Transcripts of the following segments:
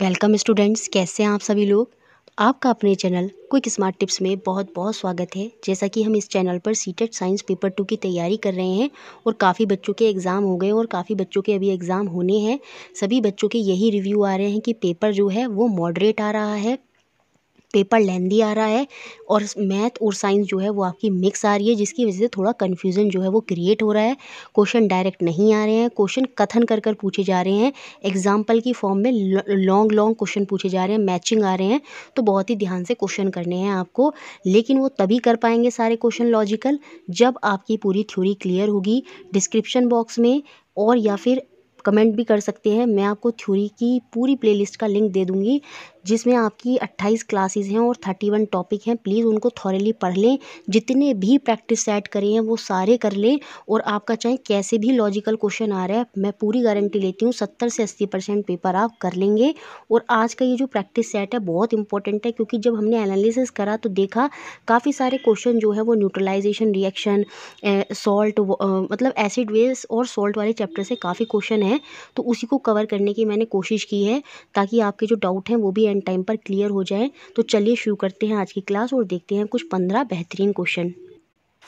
welcome students कैसे हैं आप सभी लोग आपका अपने चैनल क्विक स्मार्ट टिप्स में बहुत बहुत स्वागत है जैसा कि हम इस चैनल पर सीटेट साइंस पेपर टू की तैयारी कर रहे हैं और काफ़ी बच्चों के एग्ज़ाम हो गए और काफ़ी बच्चों के अभी एग्ज़ाम होने हैं सभी बच्चों के यही रिव्यू आ रहे हैं कि पेपर जो है वो मॉडरेट आ रहा है पेपर लेंदी आ रहा है और मैथ और साइंस जो है वो आपकी मिक्स आ रही है जिसकी वजह से थोड़ा कन्फ्यूज़न जो है वो क्रिएट हो रहा है क्वेश्चन डायरेक्ट नहीं आ रहे हैं क्वेश्चन कथन कर कर पूछे जा रहे हैं एग्जाम्पल की फॉर्म में लॉन्ग लॉन्ग क्वेश्चन पूछे जा रहे हैं मैचिंग आ रहे हैं तो बहुत ही ध्यान से क्वेश्चन करने हैं आपको लेकिन वो तभी कर पाएंगे सारे क्वेश्चन लॉजिकल जब आपकी पूरी थ्योरी क्लियर होगी डिस्क्रिप्शन बॉक्स में और या फिर कमेंट भी कर सकते हैं मैं आपको थ्योरी की पूरी प्लेलिस्ट का लिंक दे दूँगी जिसमें आपकी अट्ठाईस क्लासेस हैं और थर्टी वन टॉपिक हैं प्लीज़ उनको थॉरेली पढ़ लें जितने भी प्रैक्टिस सेट करे हैं वो सारे कर लें और आपका चाहे कैसे भी लॉजिकल क्वेश्चन आ रहा है मैं पूरी गारंटी लेती हूँ सत्तर से अस्सी परसेंट पेपर आप कर लेंगे और आज का ये जो प्रैक्टिस सेट है बहुत इंपॉर्टेंट है क्योंकि जब हमने एनालिसिस करा तो देखा काफ़ी सारे क्वेश्चन जो है वो न्यूट्रलाइजेशन रिएक्शन सॉल्ट मतलब एसिड वेस और सॉल्ट वाले चैप्टर से काफ़ी क्वेश्चन हैं तो उसी को कवर करने की मैंने कोशिश की है ताकि आपके जो डाउट हैं वो भी एंड टाइम पर क्लियर हो जाए तो चलिए शुरू करते हैं आज की क्लास और देखते हैं कुछ पंद्रह बेहतरीन question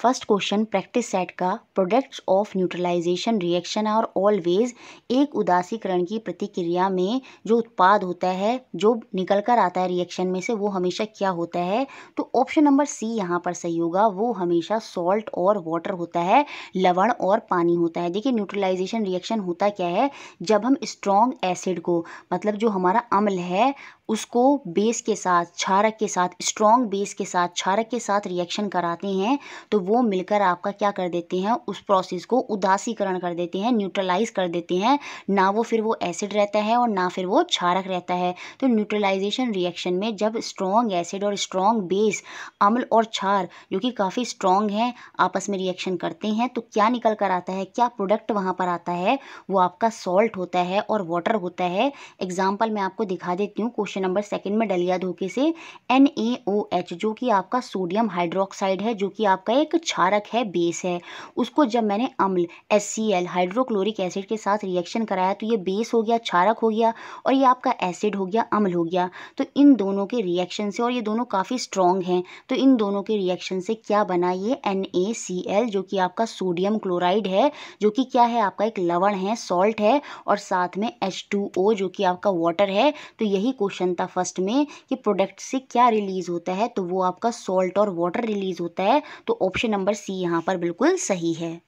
first question practice set का प्रोडक्ट्स ऑफ न्यूट्रलाइजेशन रिएक्शन और ऑलवेज एक उदासीकरण की प्रतिक्रिया में जो उत्पाद होता है जो निकल कर आता है रिएक्शन में से वो हमेशा क्या होता है तो ऑप्शन नंबर सी यहाँ पर सही होगा वो हमेशा सॉल्ट और वाटर होता है लवण और पानी होता है देखिए न्यूट्रलाइजेशन रिएक्शन होता क्या है जब हम स्ट्रॉन्ग एसिड को मतलब जो हमारा अम्ल है उसको बेस के साथ क्षारक के साथ स्ट्रॉन्ग बेस के साथ क्षारक के साथ रिएक्शन कराते हैं तो वो मिलकर आपका क्या कर देते हैं उस प्रोसेस को उदासीकरण कर देते हैं न्यूट्रलाइज कर देते हैं ना वो फिर वो एसिड रहता है और ना फिर वो क्षारक रहता है तो न्यूट्रलाइजेशन रिएक्शन में जब स्ट्रॉन्ग एसिड और स्ट्रॉन्ग बेस अम्ल और क्षार जो कि काफ़ी स्ट्रॉन्ग हैं आपस में रिएक्शन करते हैं तो क्या निकल कर आता है क्या प्रोडक्ट वहाँ पर आता है वो आपका सॉल्ट होता है और वाटर होता है एग्जाम्पल मैं आपको दिखा देती हूँ क्वेश्चन क्वेश्चन नंबर सेकंड में डलिया धोखे से एन ए ओ एच जो कि आपका सोडियम हाइड्रोक्साइड है जो कि आपका एक क्षारक है बेस है उसको जब मैंने अम्ल H C L hydrochloric acid के साथ रिएक्शन कराया तो ये बेस हो गया क्षारक हो गया और ये आपका एसिड हो गया अम्ल हो गया तो इन दोनों के रिएक्शन से और ये दोनों काफ़ी स्ट्रॉन्ग हैं तो इन दोनों के रिएक्शन से क्या बना ये एन ए सी एल जो कि आपका सोडियम क्लोराइड है जो कि क्या है आपका एक लवण है सॉल्ट है और साथ में एच टू ओ जो कि आपका वाटर है तो यही क्वेश्चन क्वेश्चन था फर्स्ट में कि प्रोडक्ट से क्या रिलीज होता है तो वो आपका सॉल्ट और वाटर रिलीज होता है तो ऑप्शन नंबर सी यहाँ पर बिल्कुल सही है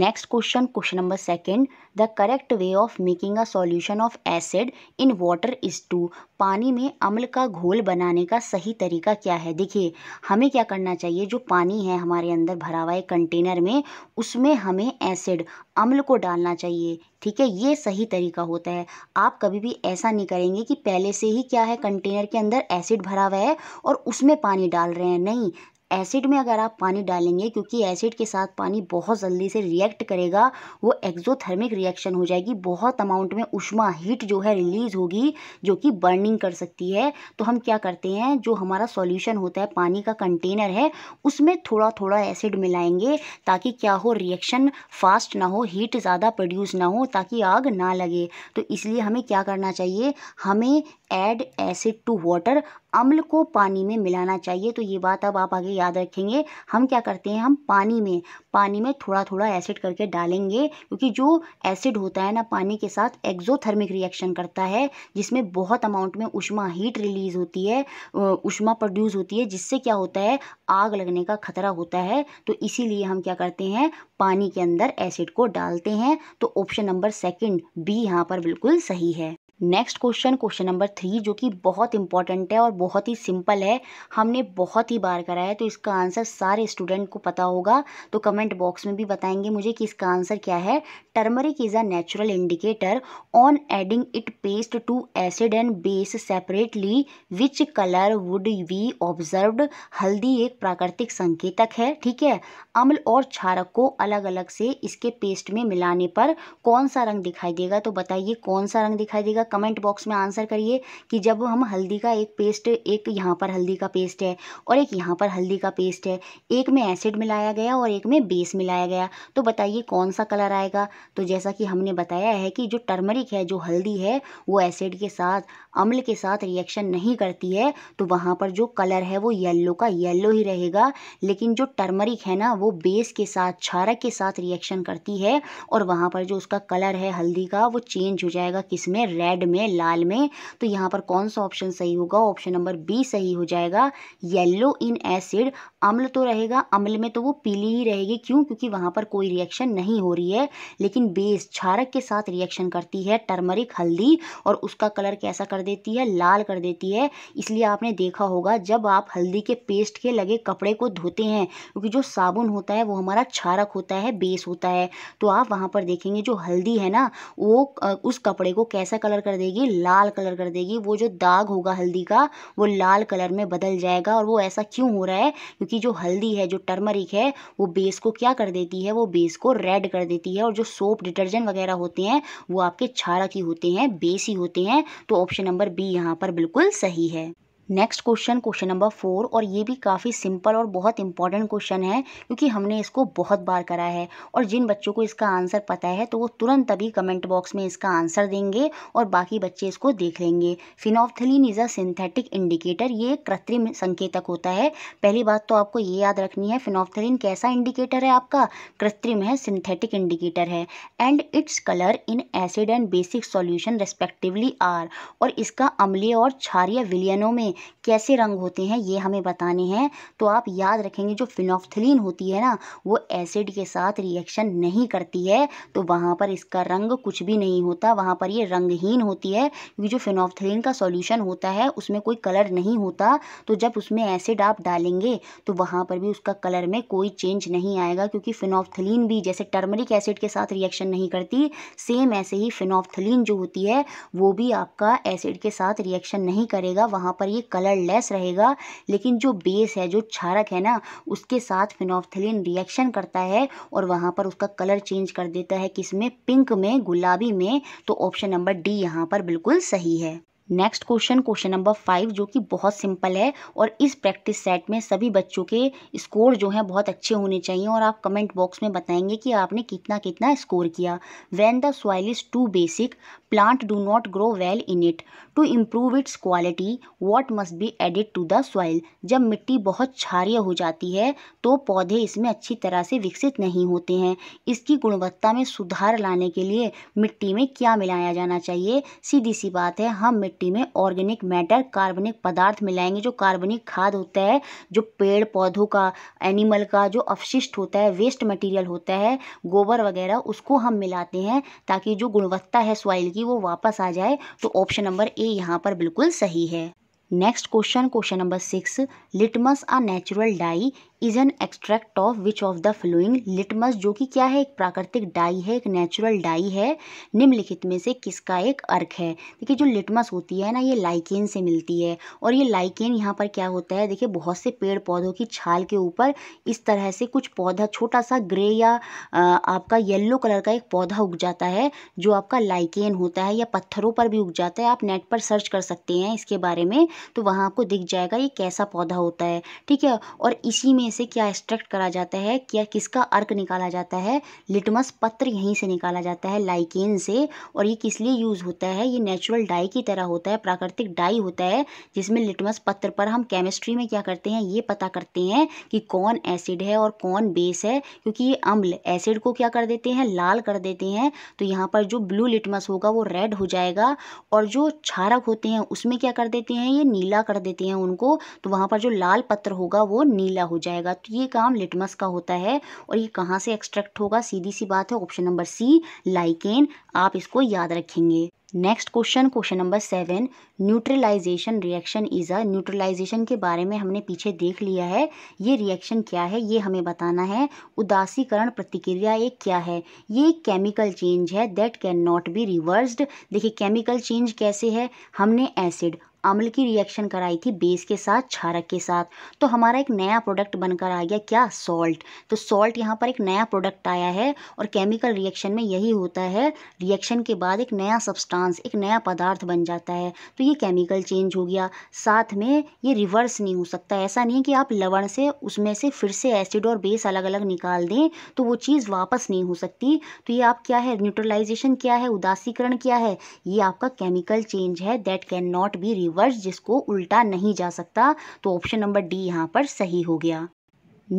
next question question number second the correct way of making a solution of acid in water is to पानी में अम्ल का घोल बनाने का सही तरीका क्या है देखिए हमें क्या करना चाहिए जो पानी है हमारे अंदर भरा हुआ है कंटेनर में उसमें हमें एसिड अम्ल को डालना चाहिए ठीक है ये सही तरीका होता है आप कभी भी ऐसा नहीं करेंगे कि पहले से ही क्या है कंटेनर के अंदर एसिड भरा हुआ है और उसमें पानी डाल रहे हैं नहीं एसिड में अगर आप पानी डालेंगे क्योंकि एसिड के साथ पानी बहुत जल्दी से रिएक्ट करेगा वो एक्जोथर्मिक रिएक्शन हो जाएगी बहुत अमाउंट में उष्मा हीट जो है रिलीज़ होगी जो कि बर्निंग कर सकती है तो हम क्या करते हैं जो हमारा सॉल्यूशन होता है पानी का कंटेनर है उसमें थोड़ा थोड़ा एसिड मिलाएंगे ताकि क्या हो रिएक्शन फास्ट ना हो हीट ज़्यादा प्रोड्यूस ना हो ताकि आग ना लगे तो इसलिए हमें क्या करना चाहिए हमें एड एसिड टू वाटर अम्ल को पानी में मिलाना चाहिए तो ये बात अब आप आगे याद रखेंगे हम क्या करते हैं हम पानी में पानी में थोड़ा थोड़ा एसिड करके डालेंगे क्योंकि जो एसिड होता है ना पानी के साथ एक्जोथर्मिक रिएक्शन करता है जिसमें बहुत अमाउंट में उष्मा हीट रिलीज होती है उष्मा प्रोड्यूस होती है जिससे क्या होता है आग लगने का खतरा होता है तो इसीलिए हम क्या करते हैं पानी के अंदर एसिड को डालते हैं तो ऑप्शन नंबर सेकंड बी यहाँ पर बिल्कुल सही है next question question number three जो कि बहुत इंपॉर्टेंट है और बहुत ही सिंपल है हमने बहुत ही बार करा है तो इसका आंसर सारे स्टूडेंट को पता होगा तो कमेंट बॉक्स में भी बताएंगे मुझे कि इसका आंसर क्या है turmeric is a natural indicator on adding it paste to acid and base separately which colour would we observed हल्दी एक प्राकृतिक संकेतक है ठीक है अम्ल और क्षारक को अलग अलग से इसके पेस्ट में मिलाने पर कौन सा रंग दिखाई देगा तो बताइए कौन सा रंग दिखाई देगा कमेंट बॉक्स में आंसर करिए कि जब हम हल्दी का एक पेस्ट एक यहाँ पर हल्दी का पेस्ट है और एक यहाँ पर हल्दी का पेस्ट है एक में एसिड मिलाया गया और एक में बेस मिलाया गया तो बताइए कौन सा कलर आएगा तो जैसा कि हमने बताया है कि जो टर्मरिक है जो हल्दी है वो एसिड के साथ अम्ल के साथ रिएक्शन नहीं करती है तो वहाँ पर जो कलर है वो येल्लो का येल्लो ही रहेगा लेकिन जो टर्मरिक है ना वो बेस के साथ छारक के साथ रिएक्शन करती है और वहाँ पर जो उसका कलर है हल्दी का वो चेंज हो जाएगा किस में रेड रेड में लाल में तो यहाँ पर कौन सा ऑप्शन सही होगा ऑप्शन नंबर बी सही हो जाएगा येल्लो इन एसिड अम्ल तो रहेगा अम्ल में तो वो पीली ही रहेगी क्यों क्योंकि वहाँ पर कोई रिएक्शन नहीं हो रही है लेकिन बेस क्षारक के साथ रिएक्शन करती है टर्मरिक हल्दी और उसका कलर कैसा कर देती है लाल कर देती है इसलिए आपने देखा होगा जब आप हल्दी के पेस्ट के लगे कपड़े को धोते हैं क्योंकि जो साबुन होता है वो हमारा क्षारक होता है बेस होता है तो आप वहाँ पर देखेंगे जो हल्दी है ना वो उस कपड़े को कैसा कलर कर कर देगी लाल कलर कर देगी वो जो दाग होगा हल्दी का वो लाल कलर में बदल जाएगा और वो ऐसा क्यों हो रहा है क्योंकि जो हल्दी है जो टर्मरिक है वो बेस को क्या कर देती है वो बेस को रेड कर देती है और जो सोप डिटर्जेंट वगैरह होते हैं वो आपके छारा ही होते हैं बेस ही होते हैं तो ऑप्शन नंबर बी यहाँ पर बिल्कुल सही है next question question number four और ये भी काफ़ी सिंपल और बहुत इंपॉर्टेंट क्वेश्चन है क्योंकि हमने इसको बहुत बार करा है और जिन बच्चों को इसका आंसर पता है तो वो तुरंत अभी कमेंट बॉक्स में इसका आंसर देंगे और बाकी बच्चे इसको देख लेंगे phenolphthalein is a synthetic indicator ये कृत्रिम संकेतक होता है पहली बात तो आपको ये याद रखनी है फिनोफथलिन कैसा इंडिकेटर है आपका कृत्रिम है सिंथेटिक इंडिकेटर है and its colour in acid and basic solution respectively are और इसका अम्लीय और क्षारिय विलियनों में हैं कैसे रंग होते हैं ये हमें बताने हैं तो आप याद रखेंगे जो फिनोफ्थलिन होती है ना वो एसिड के साथ रिएक्शन नहीं करती है तो वहाँ पर इसका रंग कुछ भी नहीं होता वहाँ पर ये रंगहीन होती है क्योंकि जो फिनोफ्थलिन का सॉल्यूशन होता है उसमें कोई कलर नहीं होता तो जब उसमें एसिड आप डालेंगे तो वहाँ पर भी उसका कलर में कोई चेंज नहीं आएगा क्योंकि फिनोफ्थलिन भी जैसे टर्मरिक एसिड के साथ रिएक्शन नहीं करती सेम ऐसे ही फिनोफ्थलिन जो होती है वो भी आपका एसिड के साथ रिएक्शन नहीं करेगा वहाँ पर ये कलर लेस रहेगा लेकिन जो बेस है जो क्षारक है ना उसके साथ फिनोफ्थलिन रिएक्शन करता है और वहाँ पर उसका कलर चेंज कर देता है किसमें पिंक में गुलाबी में तो ऑप्शन नंबर डी यहाँ पर बिल्कुल सही है next question question number five जो कि बहुत सिंपल है और इस प्रैक्टिस सेट में सभी बच्चों के स्कोर जो हैं बहुत अच्छे होने चाहिए और आप कमेंट बॉक्स में बताएंगे कि आपने कितना कितना स्कोर किया when the soil is too basic plant do not grow well in it to improve its quality what must be added to the soil जब मिट्टी बहुत क्षारिय हो जाती है तो पौधे इसमें अच्छी तरह से विकसित नहीं होते हैं इसकी गुणवत्ता में सुधार लाने के लिए मिट्टी में क्या मिलाया जाना चाहिए सीधी सी बात है हम मिट्टी में ऑर्गेनिक मैटर कार्बनिक पदार्थ मिलाएंगे जो कार्बनिक खाद होता है जो पेड़ पौधों का एनिमल का जो अवशिष्ट होता है वेस्ट मटेरियल होता है गोबर वगैरह उसको हम मिलाते हैं ताकि जो गुणवत्ता है सॉइल की वो वापस आ जाए तो ऑप्शन नंबर ए यहाँ पर बिल्कुल सही है next question question number six litmus a natural dye is an extract of which of the following litmus जो कि क्या है एक प्राकृतिक डाई है एक नेचुरल डाई है निम्नलिखित में से किसका एक अर्क है देखिए जो लिटमस होती है ना ये लाइकेन से मिलती है और ये लाइकेन यहाँ पर क्या होता है देखिए बहुत से पेड़ पौधों की छाल के ऊपर इस तरह से कुछ पौधा छोटा सा ग्रे या आपका येल्लो कलर का एक पौधा उग जाता है जो आपका लाइकेन होता है या पत्थरों पर भी उग जाता है आप नेट पर सर्च कर सकते हैं इसके बारे में तो वहाँ आपको दिख जाएगा ये कैसा पौधा होता है ठीक है और इसी में से क्या एक्सट्रैक्ट करा जाता है क्या किसका अर्क निकाला जाता है लिटमस पत्र यहीं से निकाला जाता है लाइकेन से और ये किस लिए यूज़ होता है ये नेचुरल डाई की तरह होता है प्राकृतिक डाई होता है जिसमें लिटमस पत्र पर हम केमिस्ट्री में क्या करते हैं ये पता करते हैं कि कौन एसिड है और कौन बेस है क्योंकि ये अम्ल एसिड को क्या कर देते हैं लाल कर देते हैं तो यहाँ पर जो ब्लू लिटमस होगा वो रेड हो जाएगा और जो क्षारक होते हैं उसमें क्या कर देते हैं ये नीला कर देते हैं उनको तो वहाँ पर जो लाल पत्र होगा वो नीला हो जाएगा जाएगा तो ये काम लिटमस का होता है और ये कहाँ से एक्सट्रैक्ट होगा सीधी सी बात है ऑप्शन नंबर सी लाइकेन आप इसको याद रखेंगे next question question number seven neutralisation reaction is a neutralisation के बारे में हमने पीछे देख लिया है ये रिएक्शन क्या है ये हमें बताना है उदासीकरण प्रतिक्रिया एक क्या है ये केमिकल चेंज है that can not be reversed देखिए केमिकल चेंज कैसे है हमने एसिड अम्ल की रिएक्शन कराई थी बेस के साथ छारक के साथ तो हमारा एक नया प्रोडक्ट बनकर आ गया क्या सॉल्ट तो सॉल्ट यहाँ पर एक नया प्रोडक्ट आया है और केमिकल रिएक्शन में यही होता है रिएक्शन के बाद एक नया सब्सटेंस एक नया पदार्थ बन जाता है तो ये केमिकल चेंज हो गया साथ में ये रिवर्स नहीं हो सकता ऐसा नहीं कि आप लवण से उसमें से फिर से एसिड और बेस अलग अलग निकाल दें तो वो चीज़ वापस नहीं हो सकती तो ये आप क्या है न्यूट्रलाइजेशन क्या है उदासीकरण क्या है ये आपका केमिकल चेंज है that can not be reverse reverse जिसको उल्टा नहीं जा सकता तो ऑप्शन नंबर डी यहाँ पर सही हो गया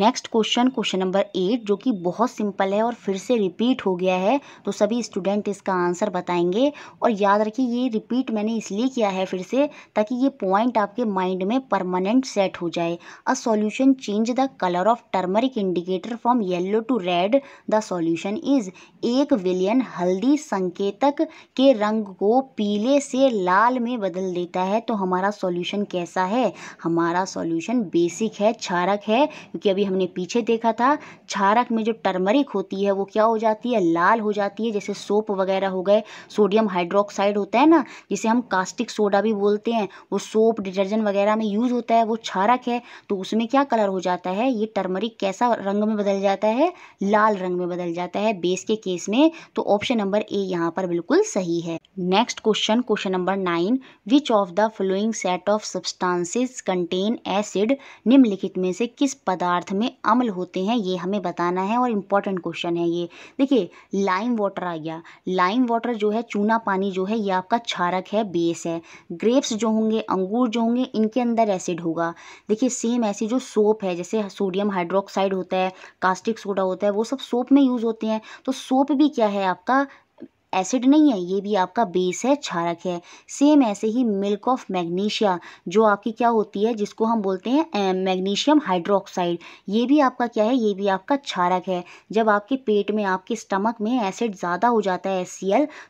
next question question number eight जो कि बहुत सिंपल है और फिर से रिपीट हो गया है तो सभी स्टूडेंट इसका आंसर बताएंगे और याद रखिए ये रिपीट मैंने इसलिए किया है फिर से ताकि ये पॉइंट आपके माइंड में परमानेंट सेट हो जाए a solution change the colour of turmeric indicator from yellow to red the solution is एक विलियन हल्दी संकेतक के रंग को पीले से लाल में बदल देता है तो हमारा सॉल्यूशन कैसा है हमारा सॉल्यूशन बेसिक है क्षारक है क्योंकि अभी अभी हमने पीछे देखा था छारक में जो टर्मरिक होती है वो क्या हो जाती है लाल हो जाती है जैसे सोप वगैरह हो गए सोडियम हाइड्रोक्साइड होता है ना जिसे हम कास्टिक सोडा भी बोलते हैं वो सोप डिटर्जेंट वगैरह में यूज़ होता है वो छारक है तो उसमें क्या कलर हो जाता है ये टर्मरिक कैसा रंग में बदल जाता है लाल रंग में बदल जाता है बेस के केस में तो ऑप्शन नंबर ए यहाँ पर बिल्कुल सही है next question question number nine which of the following set of substances contain acid निम्नलिखित में से किस पदार्थ में अमल होते हैं ये हमें बताना है और इम्पॉर्टेंट क्वेश्चन है ये देखिए लाइम वाटर आ गया लाइम वाटर जो है चूना पानी जो है ये आपका छारक है बेस है ग्रेप्स जो होंगे अंगूर जो होंगे इनके अंदर एसिड होगा देखिए सेम ऐसी जो सोप है जैसे सोडियम हाइड्रोक्साइड होता है कास्टिक सोडा होता है वो सब सोप में यूज़ होते हैं तो सोप भी क्या है आपका एसिड नहीं है ये भी आपका बेस है क्षारक है सेम ऐसे ही मिल्क ऑफ मैग्नीशिया जो आपकी क्या होती है जिसको हम बोलते हैं मैग्नीशियम हाइड्रोक्साइड ये भी आपका क्या है ये भी आपका क्षारक है जब आपके पेट में आपके स्टमक में एसिड ज़्यादा हो जाता है एस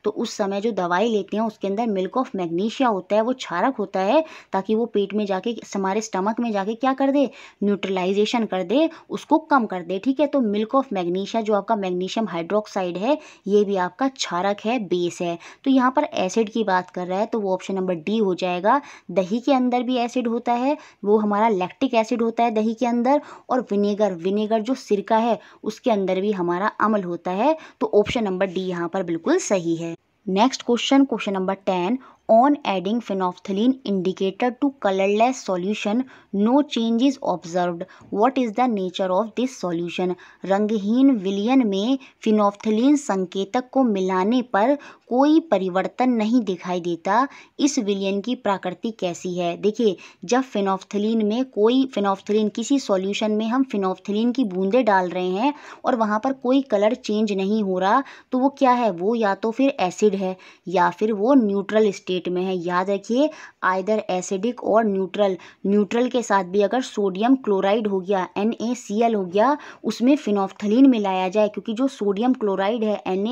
तो उस समय जो दवाई लेते हैं उसके अंदर मिल्क ऑफ मैग्नीशिया होता है वो क्षारक होता है ताकि वो पेट में जाके हमारे स्टमक में जाके क्या कर दे न्यूट्रलाइजेशन कर दे उसको कम कर दे ठीक है तो मिल्क ऑफ मैग्नीशिया जो आपका मैग्नीशियम हाइड्रोक्साइड है ये भी आपका क्षारक उर्वरक है बेस है तो यहाँ पर एसिड की बात कर रहा है तो वो ऑप्शन नंबर डी हो जाएगा दही के अंदर भी एसिड होता है वो हमारा लैक्टिक एसिड होता है दही के अंदर और विनेगर विनेगर जो सिरका है उसके अंदर भी हमारा अमल होता है तो ऑप्शन नंबर डी यहाँ पर बिल्कुल सही है next question question number ten on adding phenolphthalein indicator to colourless solution no change is observed what is the nature of this solution रंगहीन विलियन में फिनोफ्थलिन संकेतक को मिलाने पर कोई परिवर्तन नहीं दिखाई देता इस विलियन की प्रकृति कैसी है देखिए जब फिनोफ्थलिन में कोई फिनोफ्थलिन किसी सॉल्यूशन में हम फिनोफ्थलिन की बूंदे डाल रहे हैं और वहाँ पर कोई कलर चेंज नहीं हो रहा तो वो क्या है वो या तो फिर एसिड है या फिर वो न्यूट्रल स्टेट स्टेट में है याद रखिए आइदर एसिडिक और न्यूट्रल न्यूट्रल के साथ भी अगर सोडियम क्लोराइड हो गया एन हो गया उसमें फिनोफ्थलिन मिलाया जाए क्योंकि जो सोडियम क्लोराइड है एन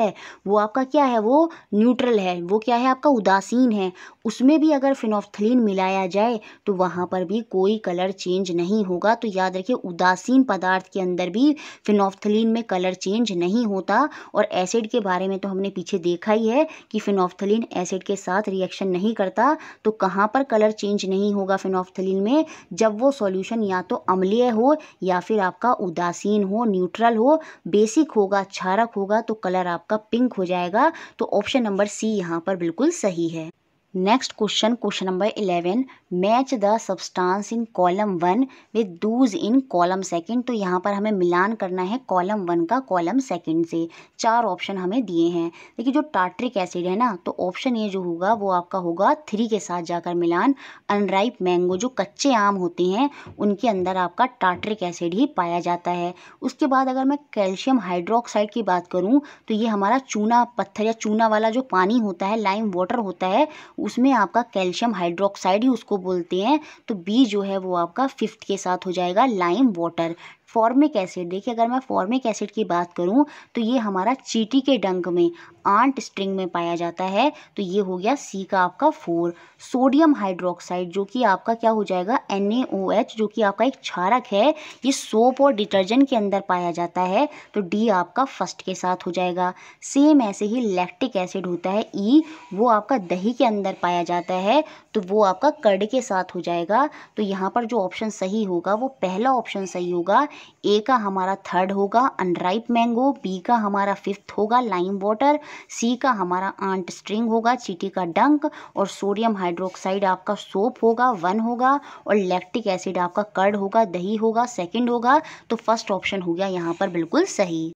है वो आपका क्या है वो न्यूट्रल है वो क्या है आपका उदासीन है उसमें भी अगर फिनोफ्थलिन मिलाया जाए तो वहाँ पर भी कोई कलर चेंज नहीं होगा तो याद रखिए उदासीन पदार्थ के अंदर भी फिनोफ्थलिन में कलर चेंज नहीं होता और एसिड के बारे में तो हमने पीछे देखा ही है कि फिनोफ्थलिन एसिड के साथ रिएक्शन नहीं करता तो कहाँ पर कलर चेंज नहीं होगा फिनोफ्थलिन में जब वो सॉल्यूशन या तो अम्लीय हो या फिर आपका उदासीन हो न्यूट्रल हो बेसिक होगा क्षारक होगा तो कलर आपका पिंक हो जाएगा तो ऑप्शन नंबर सी यहाँ पर बिल्कुल सही है next question question number eleven match the substance in column one with those in column second तो यहाँ पर हमें मिलान करना है कॉलम वन का कॉलम सेकंड से चार ऑप्शन हमें दिए हैं देखिए जो टार्ट्रिक एसिड है ना तो ऑप्शन ये जो होगा वो आपका होगा थ्री के साथ जाकर मिलान अनराइप मैंगो जो कच्चे आम होते हैं उनके अंदर आपका टार्ट्रिक एसिड ही पाया जाता है उसके बाद अगर मैं कैल्शियम हाइड्रोक्साइड की बात करूँ तो ये हमारा चूना पत्थर या चूना वाला जो पानी होता है लाइम वाटर होता है उसमें आपका कैल्शियम हाइड्रोक्साइड ही उसको बोलते हैं तो बी जो है वो आपका फिफ्थ के साथ हो जाएगा लाइम वाटर फॉर्मिक एसिड देखिए अगर मैं फॉर्मिक एसिड की बात करूं तो ये हमारा चीटी के डंक में आंट स्ट्रिंग में पाया जाता है तो ये हो गया सी का आपका फोर सोडियम हाइड्रोक्साइड जो कि आपका क्या हो जाएगा एन जो कि आपका एक क्षारक है ये सोप और डिटर्जेंट के अंदर पाया जाता है तो डी आपका फर्स्ट के साथ हो जाएगा सेम ऐसे ही लैक्टिक एसिड होता है ई e, वो आपका दही के अंदर पाया जाता है तो वो आपका कड के साथ हो जाएगा तो यहाँ पर जो ऑप्शन सही होगा वो पहला ऑप्शन सही होगा ए का हमारा थर्ड होगा अनराइप मैंगो बी का हमारा फिफ्थ होगा लाइम वाटर सी का हमारा आंट स्ट्रिंग होगा चीटी का डंक और सोडियम हाइड्रोक्साइड आपका सोप होगा वन होगा और लैक्टिक एसिड आपका कर्ड होगा दही होगा सेकेंड होगा तो फर्स्ट ऑप्शन हो गया यहाँ पर बिल्कुल सही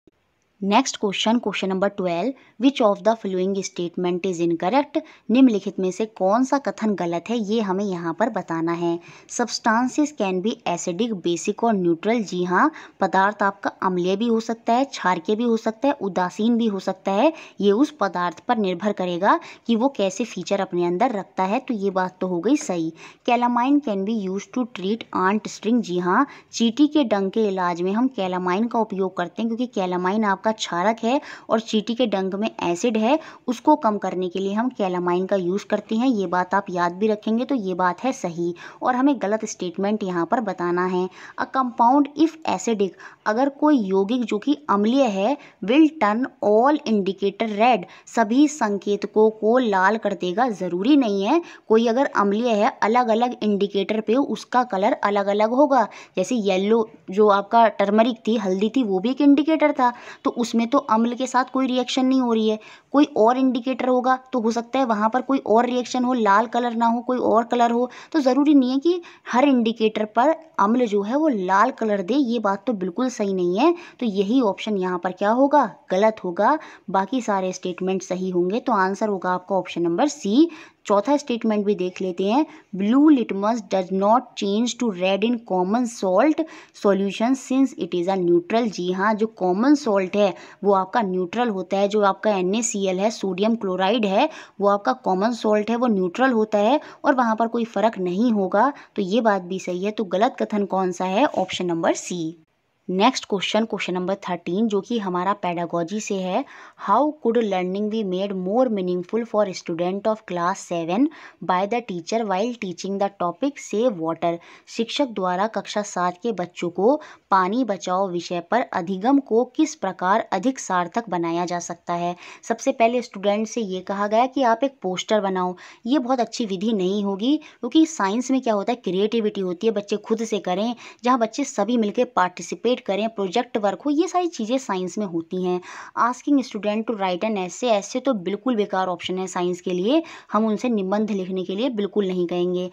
next question question number twelve which of the following statement is incorrect निम्नलिखित में से कौन सा कथन गलत है ये हमें यहाँ पर बताना है substances can be acidic basic और न्यूट्रल जी हाँ पदार्थ आपका अम्लीय भी हो सकता है क्षारकीय भी हो सकता है उदासीन भी हो सकता है ये उस पदार्थ पर निर्भर करेगा कि वो कैसे फीचर अपने अंदर रखता है तो ये बात तो हो गई सही calamine can be use to treat ant sting जी हाँ चीटी के डंग के इलाज में हम कैलामाइन का उपयोग करते हैं क्योंकि कैलामाइन आप आपका क्षारक है और चीटी के डंग में एसिड है उसको कम करने के लिए हम कैलामाइन का यूज़ करते हैं ये बात आप याद भी रखेंगे तो ये बात है सही और हमें गलत स्टेटमेंट यहाँ पर बताना है अ कंपाउंड इफ़ एसिडिक अगर कोई यौगिक जो कि अम्लीय है will turn all indicator red सभी संकेतकों को लाल कर देगा ज़रूरी नहीं है कोई अगर अम्लीय है अलग अलग इंडिकेटर पे उसका कलर अलग अलग होगा जैसे येलो जो आपका टर्मरिक थी हल्दी थी वो भी एक इंडिकेटर था तो उसमें तो अम्ल के साथ कोई रिएक्शन नहीं हो रही है कोई और इंडिकेटर होगा तो हो सकता है वहाँ पर कोई और रिएक्शन हो लाल कलर ना हो कोई और कलर हो तो ज़रूरी नहीं है कि हर इंडिकेटर पर अम्ल जो है वो लाल कलर दे ये बात तो बिल्कुल सही नहीं है तो यही ऑप्शन यहाँ पर क्या होगा गलत होगा बाकी सारे स्टेटमेंट सही होंगे तो आंसर होगा आपका ऑप्शन नंबर सी चौथा स्टेटमेंट भी देख लेते हैं blue litmus does not change to red in common salt solution since it is a neutral जी हाँ जो कॉमन सॉल्ट है वो आपका न्यूट्रल होता है जो आपका एन ए सी एल है सोडियम क्लोराइड है वो आपका कॉमन सॉल्ट है वो न्यूट्रल होता है और वहाँ पर कोई फ़र्क नहीं होगा तो ये बात भी सही है तो गलत कथन कौन सा है option number C next question question number thirteen जो कि हमारा पैडागोजी से है how could learning be made more meaningful for student of class seven by the teacher while teaching the topic save water शिक्षक द्वारा कक्षा सात के बच्चों को पानी बचाओ विषय पर अधिगम को किस प्रकार अधिक सार्थक बनाया जा सकता है सबसे पहले स्टूडेंट से ये कहा गया कि आप एक पोस्टर बनाओ ये बहुत अच्छी विधि नहीं होगी क्योंकि साइंस में क्या होता है क्रिएटिविटी होती है बच्चे खुद से करें जहाँ बच्चे सभी मिलकर पार्टिसिपेट डिस्ट्रीब्यूट करें प्रोजेक्ट वर्क हो ये सारी चीज़ें साइंस में होती हैं asking student to write an essay ऐसे तो बिल्कुल बेकार ऑप्शन है साइंस के लिए हम उनसे निबंध लिखने के लिए बिल्कुल नहीं कहेंगे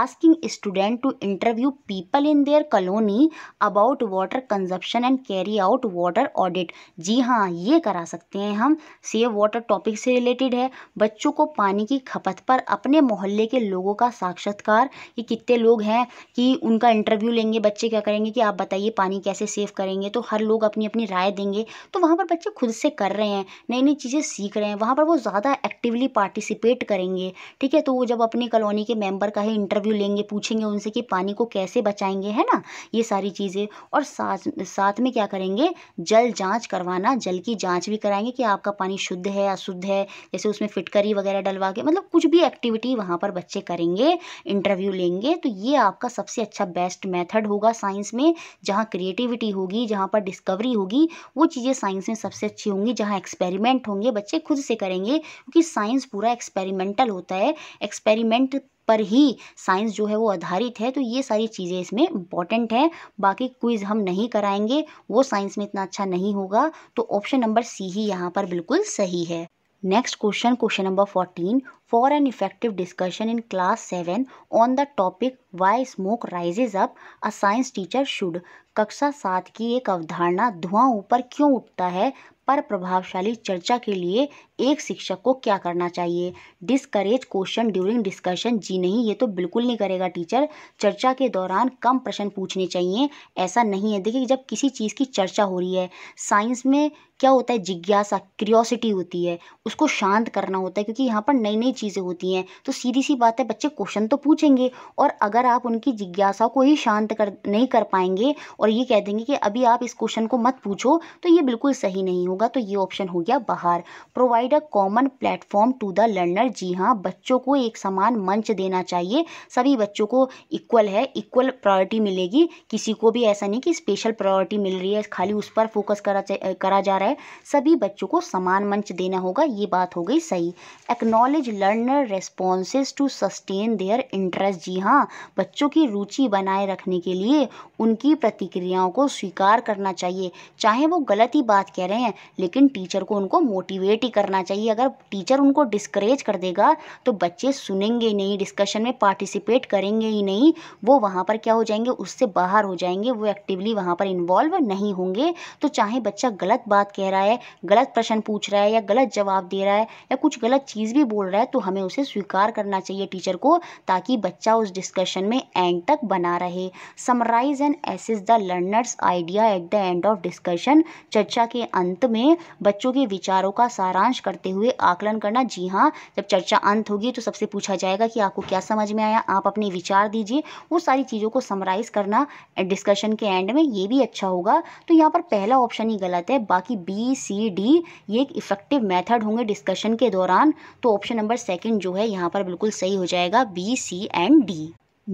asking student to interview people in their colony about water consumption and carry out water audit जी हाँ ये करा सकते हैं हम सेव वाटर टॉपिक से रिलेटेड है बच्चों को पानी की खपत पर अपने मोहल्ले के लोगों का साक्षात्कार कि कितने लोग हैं कि उनका इंटरव्यू लेंगे बच्चे क्या करेंगे कि आप बताइए पानी कैसे कैसे सेव करेंगे तो हर लोग अपनी अपनी राय देंगे तो वहाँ पर बच्चे खुद से कर रहे हैं नई नई चीज़ें सीख रहे हैं वहाँ पर वो ज़्यादा एक्टिवली पार्टिसिपेट करेंगे ठीक है तो वो जब अपनी कॉलोनी के मेम्बर का ही इंटरव्यू लेंगे पूछेंगे उनसे कि पानी को कैसे बचाएंगे है ना ये सारी चीज़ें और साथ साथ में क्या करेंगे जल जाँच करवाना जल की जाँच भी कराएंगे कि आपका पानी शुद्ध है अशुद्ध है जैसे उसमें फिटकरी वगैरह डलवा के मतलब कुछ भी एक्टिविटी वहाँ पर बच्चे करेंगे इंटरव्यू लेंगे तो ये आपका सबसे अच्छा बेस्ट मेथड होगा साइंस में जहाँ क्रिएटिव एक्टिविटी होगी जहाँ पर डिस्कवरी होगी वो चीज़ें साइंस में सबसे अच्छी होंगी जहाँ एक्सपेरिमेंट होंगे बच्चे खुद से करेंगे क्योंकि साइंस पूरा एक्सपेरिमेंटल होता है एक्सपेरिमेंट पर ही साइंस जो है वो आधारित है तो ये सारी चीज़ें इसमें इम्पॉर्टेंट है बाकी क्विज़ हम नहीं कराएंगे वो साइंस में इतना अच्छा नहीं होगा तो ऑप्शन नंबर सी ही यहाँ पर बिल्कुल सही है next question question number fourteen for an effective discussion in class 7 on the topic why smoke rises up a science teacher should कक्षा सात की एक अवधारणा धुआं ऊपर क्यों उठता है पर प्रभावशाली चर्चा के लिए एक शिक्षक को क्या करना चाहिए डिस्करेज क्वेश्चन ड्यूरिंग डिस्कशन जी नहीं ये तो बिल्कुल नहीं करेगा टीचर चर्चा के दौरान कम प्रश्न पूछने चाहिए ऐसा नहीं है देखिए जब किसी चीज़ की चर्चा हो रही है साइंस में क्या होता है जिज्ञासा क्रियोसिटी होती है उसको शांत करना होता है क्योंकि यहाँ पर नई नई चीज़ें होती हैं तो सीधी सी बात है बच्चे क्वेश्चन तो पूछेंगे और अगर आप उनकी जिज्ञासा को ही शांत कर नहीं कर पाएंगे और ये कह देंगे कि अभी आप इस क्वेश्चन को मत पूछो तो ये बिल्कुल सही नहीं होगा तो ये ऑप्शन हो गया बाहर provide a common platform to the learner जी हाँ बच्चों को एक समान मंच देना चाहिए सभी बच्चों को इक्वल है इक्वल प्रायोरिटी मिलेगी किसी को भी ऐसा नहीं कि स्पेशल प्रायोरिटी मिल रही है खाली उस पर फोकस करा करा जा रहा है सभी बच्चों को समान मंच देना होगा ये बात हो गई सही acknowledge learner responses to sustain their interest जी हाँ बच्चों की रुचि बनाए रखने के लिए उनकी प्रतिक्रियाओं को स्वीकार करना चाहिए चाहे वो गलत ही बात कह रहे हैं लेकिन टीचर को उनको मोटिवेट ही करना चाहिए अगर टीचर उनको डिस्करेज कर देगा तो बच्चे सुनेंगे ही नहीं डिस्कशन में पार्टिसिपेट करेंगे ही नहीं वो वहाँ पर क्या हो जाएंगे उससे बाहर हो जाएंगे वो एक्टिवली वहाँ पर इन्वॉल्व नहीं होंगे तो चाहे बच्चा गलत बात कह रहा है गलत प्रश्न पूछ रहा है या गलत जवाब दे रहा है या कुछ गलत चीज़ भी बोल रहा है तो हमें उसे स्वीकार करना चाहिए टीचर को ताकि बच्चा उस डिस्कशन में एंड तक बना रहे summarise and assess the learners idea at the end of discussion चर्चा के अंत में बच्चों के विचारों का सारांश करते हुए आकलन करना जी हाँ जब चर्चा अंत होगी तो सबसे पूछा जाएगा कि आपको क्या समझ में आया आप अपने विचार दीजिए वो सारी चीज़ों को समराइज़ करना डिस्कशन के एंड में ये भी अच्छा होगा तो यहाँ पर पहला ऑप्शन ही गलत है बाकी बी सी डी ये एक इफ़ेक्टिव मेथड होंगे डिस्कशन के दौरान तो ऑप्शन नंबर सेकंड जो है यहाँ पर बिल्कुल सही हो जाएगा B C and D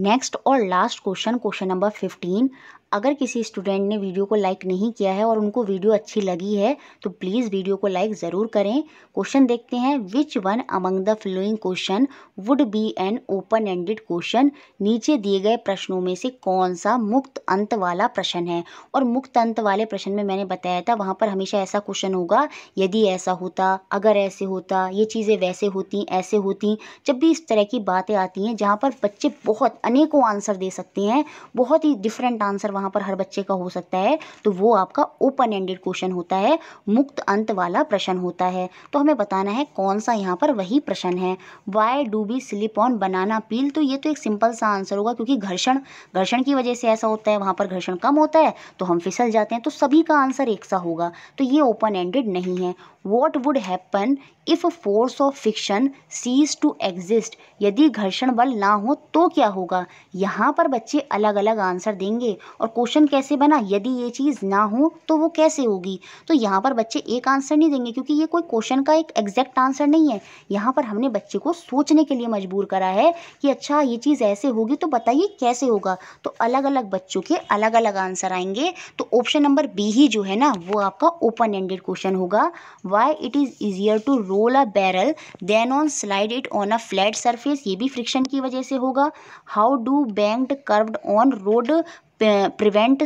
next और last question question number fifteen अगर किसी स्टूडेंट ने वीडियो को लाइक नहीं किया है और उनको वीडियो अच्छी लगी है तो प्लीज़ वीडियो को लाइक ज़रूर करें क्वेश्चन देखते हैं which one among the following question would be an open ended question नीचे दिए गए प्रश्नों में से कौन सा मुक्त अंत वाला प्रश्न है और मुक्त अंत वाले प्रश्न में मैंने बताया था वहाँ पर हमेशा ऐसा क्वेश्चन होगा यदि ऐसा होता अगर ऐसे होता ये चीज़ें वैसे होती ऐसे होती जब भी इस तरह की बातें आती हैं जहाँ पर बच्चे बहुत अनेकों आंसर दे सकते हैं बहुत ही डिफरेंट आंसर वहाँ पर हर बच्चे का हो सकता है तो वो आपका ओपन एंडेड क्वेश्चन होता है मुक्त अंत वाला प्रश्न होता है तो हमें बताना है कौन सा यहाँ पर वही प्रश्न है why do we slip on banana peel तो ये तो एक सिंपल सा आंसर होगा क्योंकि घर्षण घर्षण की वजह से ऐसा होता है वहाँ पर घर्षण कम होता है तो हम फिसल जाते हैं तो सभी का आंसर एक सा होगा तो ये ओपन एंडेड नहीं है what would happen if force of friction cease to exist यदि घर्षण बल ना हो तो क्या होगा यहाँ पर बच्चे अलग अलग आंसर देंगे और क्वेश्चन कैसे बना यदि ये चीज़ ना हो तो वो कैसे होगी तो यहाँ पर बच्चे एक आंसर नहीं देंगे क्योंकि ये कोई क्वेश्चन का एक एग्जैक्ट आंसर नहीं है यहाँ पर हमने बच्चे को सोचने के लिए मजबूर करा है कि अच्छा ये चीज़ ऐसे होगी तो बताइए कैसे होगा तो अलग अलग बच्चों के अलग अलग आंसर आएंगे तो ऑप्शन नंबर बी ही जो है ना वो आपका ओपन एंडेड क्वेश्चन होगा why it is easier to roll a barrel than on slide it on a flat surface ये भी फ्रिक्शन की वजह से होगा how do bank curved on road prevent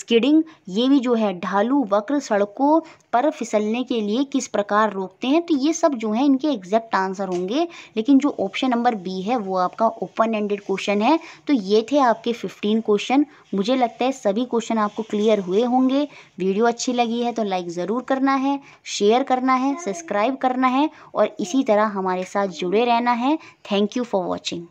skidding ये भी जो है ढालू वक्र सड़कों पर फिसलने के लिए किस प्रकार रोकते हैं तो ये सब जो है इनके एग्जैक्ट आंसर होंगे लेकिन जो ऑप्शन नंबर बी है वो आपका ओपन एंडेड क्वेश्चन है तो ये थे आपके फिफ्टीन क्वेश्चन मुझे लगता है सभी क्वेश्चन आपको क्लियर हुए होंगे वीडियो अच्छी लगी है तो लाइक ज़रूर करना है शेयर करना है सब्सक्राइब करना है और इसी तरह हमारे साथ जुड़े रहना है थैंक यू फॉर वॉचिंग